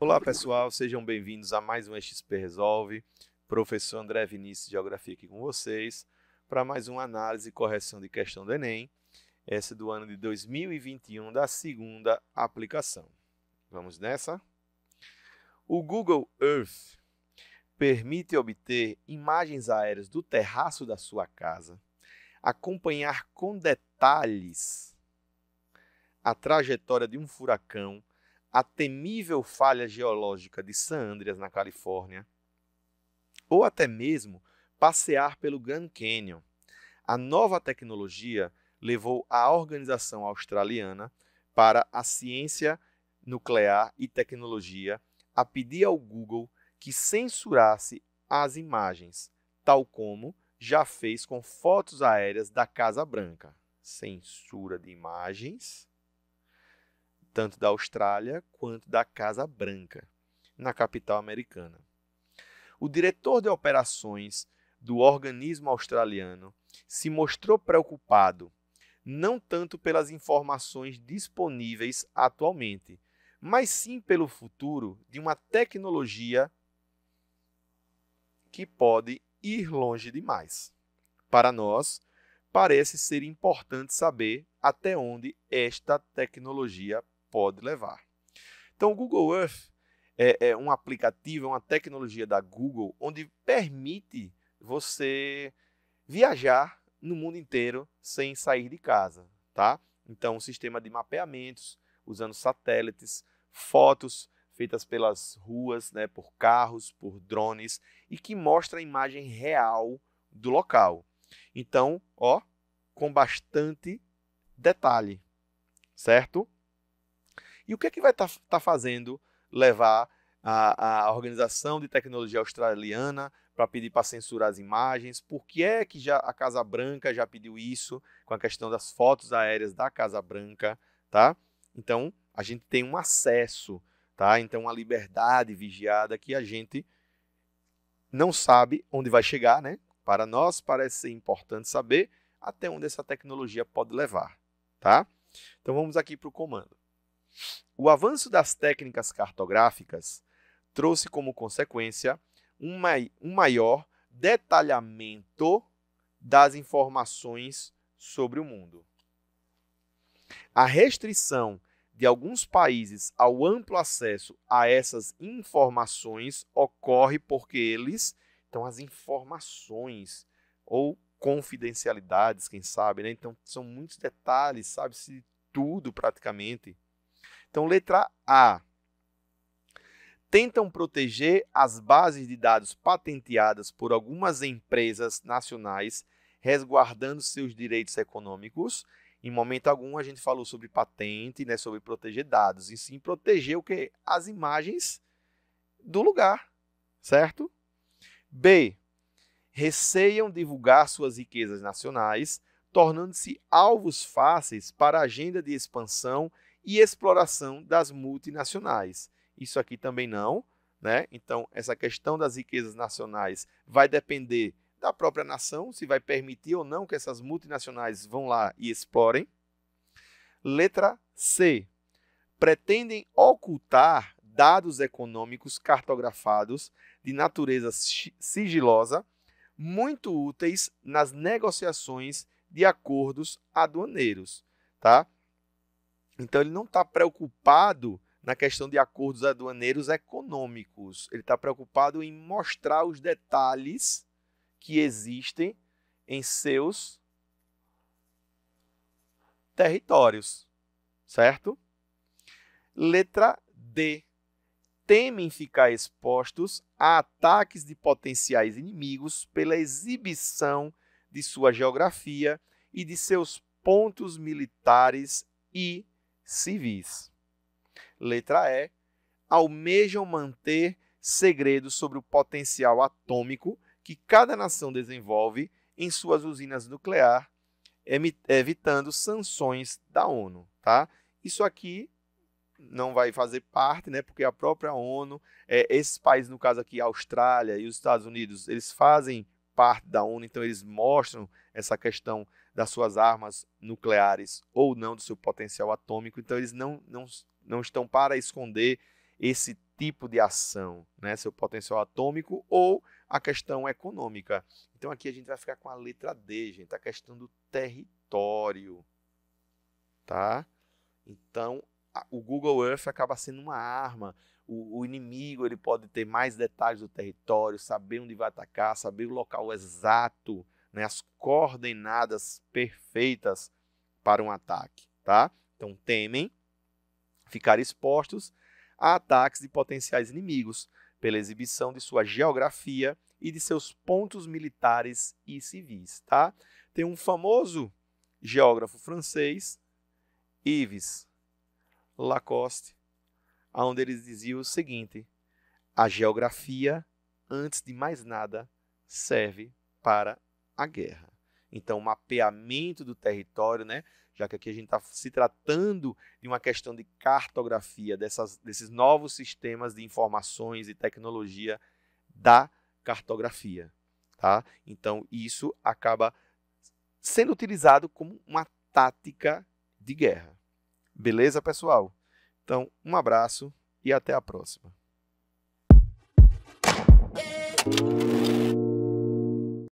Olá, pessoal, sejam bem-vindos a mais um XP Resolve. Professor André Vinícius de Geografia aqui com vocês para mais uma análise e correção de questão do Enem, essa do ano de 2021 da segunda aplicação. Vamos nessa? O Google Earth permite obter imagens aéreas do terraço da sua casa, acompanhar com detalhes a trajetória de um furacão a temível falha geológica de San Andreas, na Califórnia, ou até mesmo passear pelo Grand Canyon. A nova tecnologia levou a organização australiana para a ciência nuclear e tecnologia a pedir ao Google que censurasse as imagens, tal como já fez com fotos aéreas da Casa Branca. Censura de imagens tanto da Austrália quanto da Casa Branca, na capital americana. O diretor de operações do organismo australiano se mostrou preocupado não tanto pelas informações disponíveis atualmente, mas sim pelo futuro de uma tecnologia que pode ir longe demais. Para nós, parece ser importante saber até onde esta tecnologia pode levar. Então, o Google Earth é, é um aplicativo, é uma tecnologia da Google onde permite você viajar no mundo inteiro sem sair de casa, tá? Então, um sistema de mapeamentos usando satélites, fotos feitas pelas ruas, né, por carros, por drones e que mostra a imagem real do local. Então, ó, com bastante detalhe, certo? E o que é que vai estar tá, tá fazendo levar a, a organização de tecnologia australiana para pedir para censurar as imagens? Por que é que já a Casa Branca já pediu isso com a questão das fotos aéreas da Casa Branca, tá? Então, a gente tem um acesso, tá? Então, uma liberdade vigiada que a gente não sabe onde vai chegar, né? Para nós parece ser importante saber até onde essa tecnologia pode levar, tá? Então vamos aqui para o comando. O avanço das técnicas cartográficas trouxe como consequência um, maior detalhamento das informações sobre o mundo. A restrição de alguns países ao amplo acesso a essas informações ocorre porque eles, então as informações ou confidencialidades, quem sabe, né? Então são muitos detalhes, sabe-se tudo praticamente. Então, letra A. Tentam proteger as bases de dados patenteadas por algumas empresas nacionais, resguardando seus direitos econômicos. Em momento algum, a gente falou sobre patente, né, sobre proteger dados, e sim proteger o que? As imagens do lugar, certo? B. Receiam divulgar suas riquezas nacionais, tornando-se alvos fáceis para a agenda de expansão e exploração das multinacionais. Isso aqui também não, né? Então, essa questão das riquezas nacionais vai depender da própria nação, se vai permitir ou não que essas multinacionais vão lá e explorem. Letra C. Pretendem ocultar dados econômicos cartografados de natureza sigilosa, muito úteis nas negociações de acordos aduaneiros, tá? Então ele não está preocupado na questão de acordos aduaneiros econômicos. Ele está preocupado em mostrar os detalhes que existem em seus territórios, certo? Letra D. Temem ficar expostos a ataques de potenciais inimigos pela exibição de sua geografia e de seus pontos militares e civis. Letra E. Almejam manter segredos sobre o potencial atômico que cada nação desenvolve em suas usinas nuclear, evitando sanções da ONU. Tá? Isso aqui não vai fazer parte, né? Porque a própria ONU, é, esses países, no caso aqui, a Austrália e os Estados Unidos, eles fazem parte da ONU, então eles mostram essa questão das suas armas nucleares ou não do seu potencial atômico. Então, eles não, não, não estão para esconder esse tipo de ação, né? seu potencial atômico ou a questão econômica. Então, aqui a gente vai ficar com a letra D, gente, a questão do território. Tá? Então, a, o Google Earth acaba sendo uma arma. O, o inimigo ele pode ter mais detalhes do território, saber onde vai atacar, saber o local exato né, as coordenadas perfeitas para um ataque, tá? Então temem ficar expostos a ataques de potenciais inimigos pela exibição de sua geografia e de seus pontos militares e civis, tá? Tem um famoso geógrafo francês, Yves Lacoste, onde ele dizia o seguinte: a geografia, antes de mais nada, serve para a guerra. Então, mapeamento do território, né? já que aqui a gente está se tratando de uma questão de cartografia, dessas, desses novos sistemas de informações e tecnologia da cartografia. Tá? Então, isso acaba sendo utilizado como uma tática de guerra. Beleza, pessoal? Então, um abraço e até a próxima.